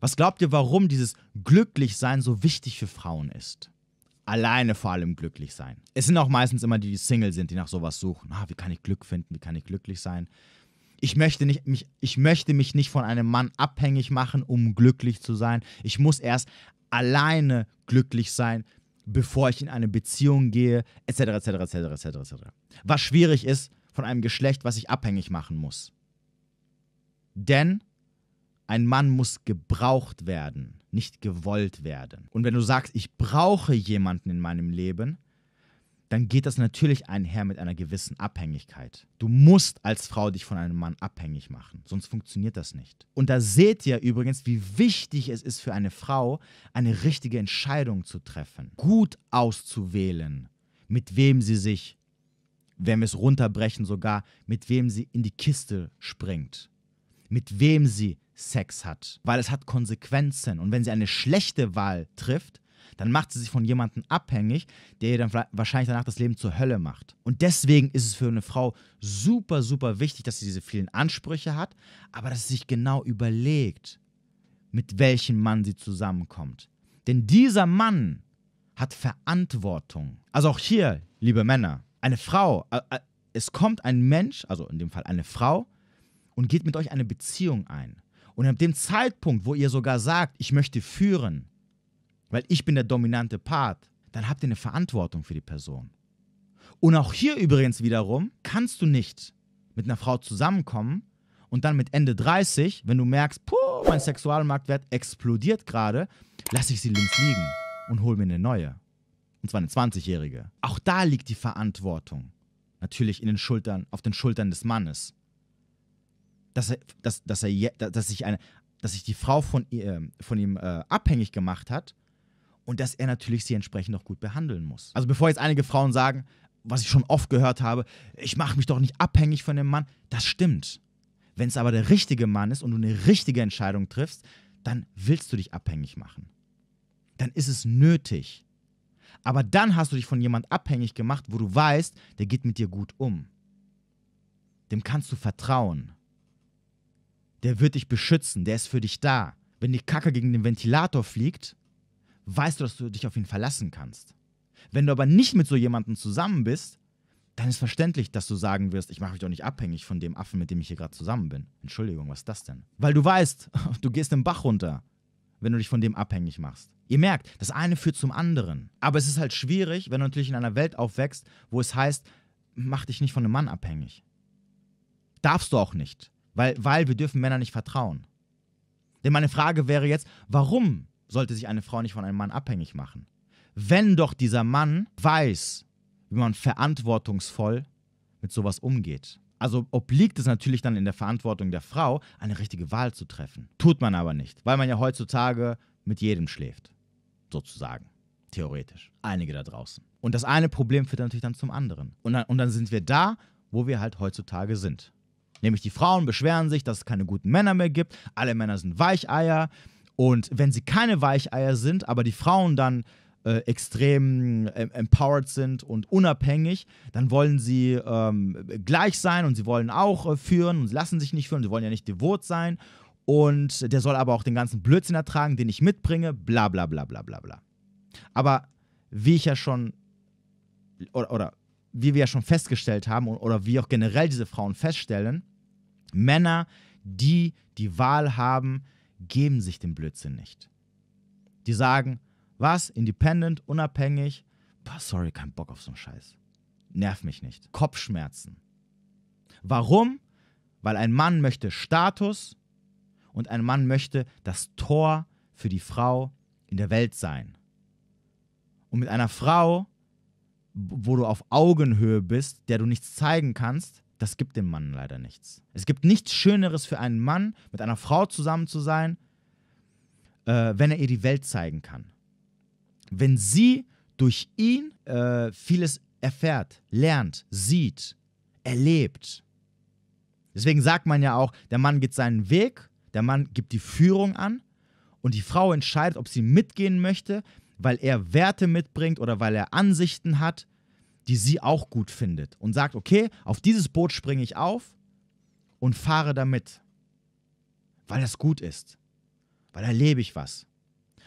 Was glaubt ihr, warum dieses Glücklichsein so wichtig für Frauen ist? Alleine vor allem glücklich sein. Es sind auch meistens immer die, die Single sind, die nach sowas suchen. Ah, wie kann ich Glück finden? Wie kann ich glücklich sein? Ich möchte, nicht, mich, ich möchte mich nicht von einem Mann abhängig machen, um glücklich zu sein. Ich muss erst alleine glücklich sein, bevor ich in eine Beziehung gehe, etc., etc., etc., etc., etc. Was schwierig ist von einem Geschlecht, was ich abhängig machen muss. Denn ein Mann muss gebraucht werden, nicht gewollt werden. Und wenn du sagst, ich brauche jemanden in meinem Leben, dann geht das natürlich einher mit einer gewissen Abhängigkeit. Du musst als Frau dich von einem Mann abhängig machen, sonst funktioniert das nicht. Und da seht ihr übrigens, wie wichtig es ist für eine Frau, eine richtige Entscheidung zu treffen, gut auszuwählen, mit wem sie sich, wenn wir es runterbrechen sogar, mit wem sie in die Kiste springt, mit wem sie Sex hat, weil es hat Konsequenzen. Und wenn sie eine schlechte Wahl trifft, dann macht sie sich von jemandem abhängig, der ihr dann wahrscheinlich danach das Leben zur Hölle macht. Und deswegen ist es für eine Frau super, super wichtig, dass sie diese vielen Ansprüche hat, aber dass sie sich genau überlegt, mit welchem Mann sie zusammenkommt. Denn dieser Mann hat Verantwortung. Also auch hier, liebe Männer, eine Frau, äh, äh, es kommt ein Mensch, also in dem Fall eine Frau, und geht mit euch eine Beziehung ein. Und ab dem Zeitpunkt, wo ihr sogar sagt, ich möchte führen, weil ich bin der dominante Part, dann habt ihr eine Verantwortung für die Person. Und auch hier übrigens wiederum kannst du nicht mit einer Frau zusammenkommen und dann mit Ende 30, wenn du merkst, puh, mein Sexualmarktwert explodiert gerade, lasse ich sie links liegen und hol mir eine neue. Und zwar eine 20-Jährige. Auch da liegt die Verantwortung. Natürlich in den Schultern, auf den Schultern des Mannes dass er, dass, dass er, dass sich eine, dass sich die Frau von, ihr, ähm, von ihm äh, abhängig gemacht hat und dass er natürlich sie entsprechend auch gut behandeln muss. Also bevor jetzt einige Frauen sagen, was ich schon oft gehört habe, ich mache mich doch nicht abhängig von dem Mann, das stimmt. Wenn es aber der richtige Mann ist und du eine richtige Entscheidung triffst, dann willst du dich abhängig machen. Dann ist es nötig. Aber dann hast du dich von jemand abhängig gemacht, wo du weißt, der geht mit dir gut um. Dem kannst du vertrauen der wird dich beschützen, der ist für dich da. Wenn die Kacke gegen den Ventilator fliegt, weißt du, dass du dich auf ihn verlassen kannst. Wenn du aber nicht mit so jemandem zusammen bist, dann ist verständlich, dass du sagen wirst, ich mache mich doch nicht abhängig von dem Affen, mit dem ich hier gerade zusammen bin. Entschuldigung, was ist das denn? Weil du weißt, du gehst den Bach runter, wenn du dich von dem abhängig machst. Ihr merkt, das eine führt zum anderen. Aber es ist halt schwierig, wenn du natürlich in einer Welt aufwächst, wo es heißt, mach dich nicht von einem Mann abhängig. Darfst du auch nicht. Weil, weil wir dürfen Männern nicht vertrauen. Denn meine Frage wäre jetzt, warum sollte sich eine Frau nicht von einem Mann abhängig machen? Wenn doch dieser Mann weiß, wie man verantwortungsvoll mit sowas umgeht. Also obliegt es natürlich dann in der Verantwortung der Frau, eine richtige Wahl zu treffen. Tut man aber nicht, weil man ja heutzutage mit jedem schläft. Sozusagen. Theoretisch. Einige da draußen. Und das eine Problem führt natürlich dann zum anderen. Und dann, und dann sind wir da, wo wir halt heutzutage sind. Nämlich die Frauen beschweren sich, dass es keine guten Männer mehr gibt, alle Männer sind Weicheier. Und wenn sie keine Weicheier sind, aber die Frauen dann äh, extrem äh, empowered sind und unabhängig, dann wollen sie ähm, gleich sein und sie wollen auch äh, führen und sie lassen sich nicht führen, sie wollen ja nicht devot sein und der soll aber auch den ganzen Blödsinn ertragen, den ich mitbringe, bla bla bla bla bla bla. Aber wie ich ja schon, oder, oder wie wir ja schon festgestellt haben oder wie auch generell diese Frauen feststellen, Männer, die die Wahl haben, geben sich den Blödsinn nicht. Die sagen, was, independent, unabhängig, boah, sorry, kein Bock auf so einen Scheiß. Nerv mich nicht. Kopfschmerzen. Warum? Weil ein Mann möchte Status und ein Mann möchte das Tor für die Frau in der Welt sein. Und mit einer Frau, wo du auf Augenhöhe bist, der du nichts zeigen kannst, das gibt dem Mann leider nichts. Es gibt nichts Schöneres für einen Mann, mit einer Frau zusammen zu sein, äh, wenn er ihr die Welt zeigen kann. Wenn sie durch ihn äh, vieles erfährt, lernt, sieht, erlebt. Deswegen sagt man ja auch, der Mann geht seinen Weg, der Mann gibt die Führung an und die Frau entscheidet, ob sie mitgehen möchte, weil er Werte mitbringt oder weil er Ansichten hat die sie auch gut findet und sagt, okay, auf dieses Boot springe ich auf und fahre damit, weil das gut ist, weil erlebe ich was.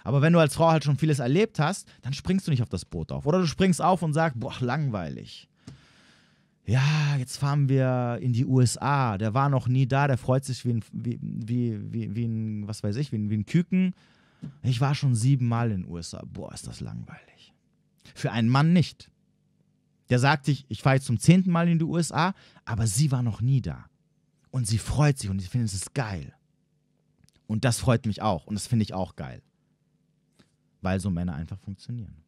Aber wenn du als Frau halt schon vieles erlebt hast, dann springst du nicht auf das Boot auf. Oder du springst auf und sagst, boah, langweilig. Ja, jetzt fahren wir in die USA. Der war noch nie da, der freut sich wie ein, wie, wie, wie, wie ein was weiß ich, wie ein, wie ein Küken. Ich war schon siebenmal in den USA. Boah, ist das langweilig. Für einen Mann nicht der sagt sich, ich fahre jetzt zum zehnten Mal in die USA, aber sie war noch nie da. Und sie freut sich und sie findet es geil. Und das freut mich auch und das finde ich auch geil. Weil so Männer einfach funktionieren.